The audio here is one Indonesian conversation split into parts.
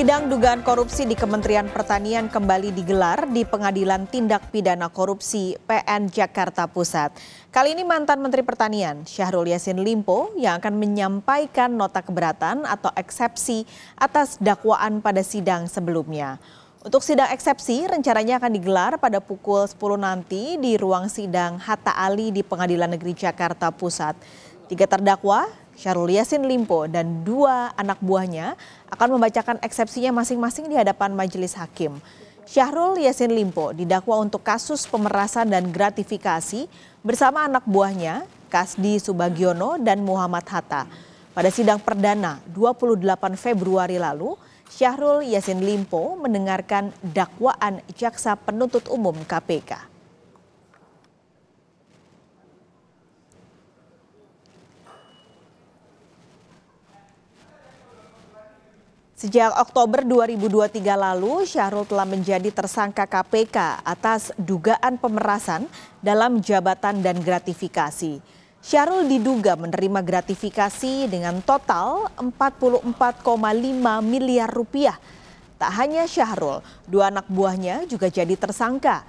Sidang dugaan korupsi di Kementerian Pertanian kembali digelar di Pengadilan Tindak Pidana Korupsi PN Jakarta Pusat. Kali ini mantan Menteri Pertanian Syahrul Yasin Limpo yang akan menyampaikan nota keberatan atau eksepsi atas dakwaan pada sidang sebelumnya. Untuk sidang eksepsi rencananya akan digelar pada pukul 10 nanti di ruang sidang Hatta Ali di Pengadilan Negeri Jakarta Pusat. Tiga terdakwa Syahrul Yassin Limpo dan dua anak buahnya akan membacakan eksepsinya masing-masing di hadapan majelis hakim. Syahrul Yassin Limpo didakwa untuk kasus pemerasan dan gratifikasi bersama anak buahnya Kasdi Subagiono dan Muhammad Hatta. Pada sidang perdana 28 Februari lalu, Syahrul Yassin Limpo mendengarkan dakwaan jaksa penuntut umum KPK. Sejak Oktober 2023 lalu, Syahrul telah menjadi tersangka KPK atas dugaan pemerasan dalam jabatan dan gratifikasi. Syahrul diduga menerima gratifikasi dengan total 44,5 miliar rupiah. Tak hanya Syahrul, dua anak buahnya juga jadi tersangka.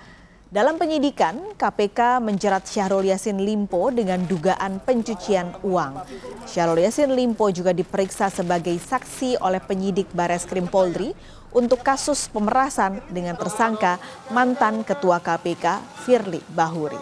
Dalam penyidikan, KPK menjerat Syahrul Yassin Limpo dengan dugaan pencucian uang. Syahrul Yassin Limpo juga diperiksa sebagai saksi oleh penyidik Bareskrim Polri untuk kasus pemerasan dengan tersangka mantan Ketua KPK Firly Bahuri.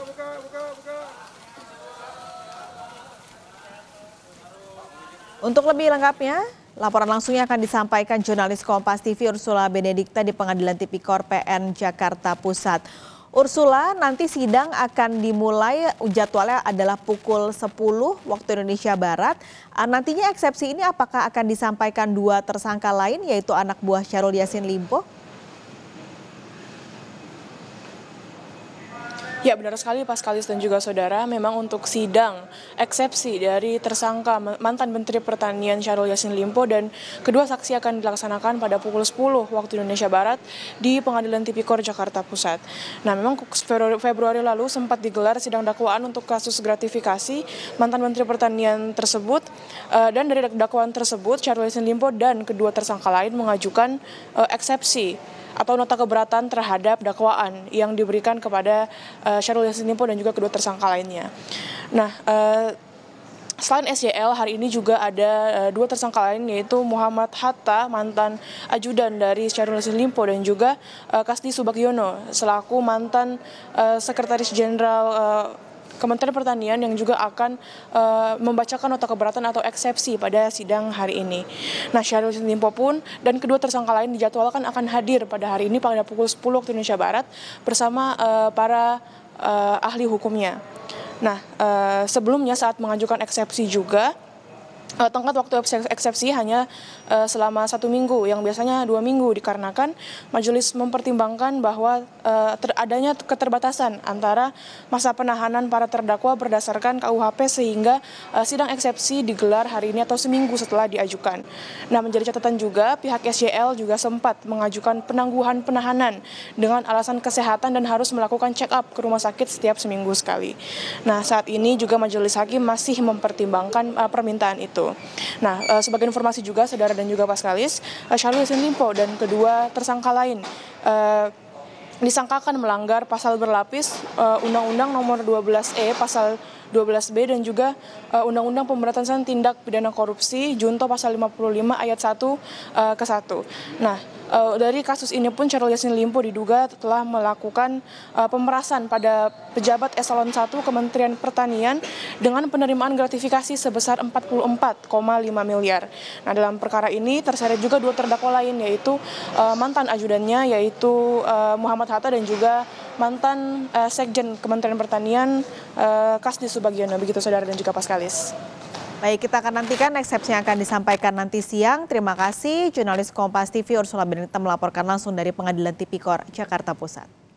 Untuk lebih lengkapnya, Laporan langsungnya akan disampaikan jurnalis Kompas TV Ursula Benedikta di Pengadilan Tipikor PN Jakarta Pusat. Ursula, nanti sidang akan dimulai jadwalnya adalah pukul 10 waktu Indonesia Barat. Ah, nantinya eksepsi ini apakah akan disampaikan dua tersangka lain yaitu anak buah Syahrul Yasin Limpo? Ya benar sekali Pak Skalis dan juga saudara, memang untuk sidang eksepsi dari tersangka mantan Menteri Pertanian Syahrul Yassin Limpo dan kedua saksi akan dilaksanakan pada pukul 10 waktu Indonesia Barat di Pengadilan Tipikor Jakarta Pusat. Nah memang Februari lalu sempat digelar sidang dakwaan untuk kasus gratifikasi mantan Menteri Pertanian tersebut eh, dan dari dakwaan tersebut Syahrul Yassin Limpo dan kedua tersangka lain mengajukan eh, eksepsi atau nota keberatan terhadap dakwaan yang diberikan kepada uh, Syahrul Yassin Limpo dan juga kedua tersangka lainnya. Nah, uh, Selain Syl, hari ini juga ada eh, dua tersangka lain yaitu Muhammad Hatta, mantan ajudan dari Syahrul Yassin Limpo dan juga uh, Kasdi Subagiono selaku mantan sekretaris jenderal Kementerian Pertanian yang juga akan uh, membacakan nota keberatan atau eksepsi pada sidang hari ini. Nah, Syahrul Yassin pun dan kedua tersangka lain dijadwalkan akan hadir pada hari ini pada pukul 10 waktu Indonesia Barat bersama uh, para uh, ahli hukumnya. Nah, uh, sebelumnya saat mengajukan eksepsi juga uh, eh, tengkat waktu eksepsi hanya uh, selama satu minggu, yang biasanya dua minggu dikarenakan majelis mempertimbangkan bahwa uh, ter adanya keterbatasan antara masa penahanan para terdakwa berdasarkan KUHP sehingga uh, sidang eksepsi digelar hari ini atau seminggu setelah diajukan. Nah menjadi catatan juga pihak SJL juga sempat mengajukan penangguhan penahanan dengan alasan kesehatan dan harus melakukan check up ke rumah sakit setiap seminggu sekali. Nah saat ini juga majelis hakim masih mempertimbangkan uh, permintaan itu. Nah, uh, sebagai informasi juga saudara dan juga Paskalis, uh, Syahrul Limpo dan kedua tersangka lain uh, disangkakan melanggar pasal berlapis Undang-Undang uh, Nomor 12E pasal 12B dan juga undang Undang-Undang Pemberantasan Tindak Pidana Korupsi Junto pasal 55 ayat 1 uh, ke 1. Nah, uh, dari kasus ini pun Syahrul Yassin Limpo diduga telah melakukan uh, pemerasan pada pejabat eselon 1 Kementerian Pertanian dengan penerimaan gratifikasi sebesar 44,5 miliar. Nah, dalam perkara ini terseret juga dua terdakwa lain yaitu uh, mantan ajudannya yaitu uh, Muhammad Hatta dan juga mantan uh, Sekjen Kementerian Pertanian uh, Kasdi Subagiono begitu saudara dan juga Paskalis. Baik, kita akan nantikan eksepsi yang akan disampaikan nanti siang. Terima kasih jurnalis Kompas TV Ursula Benita melaporkan langsung dari Pengadilan Tipikor Jakarta Pusat.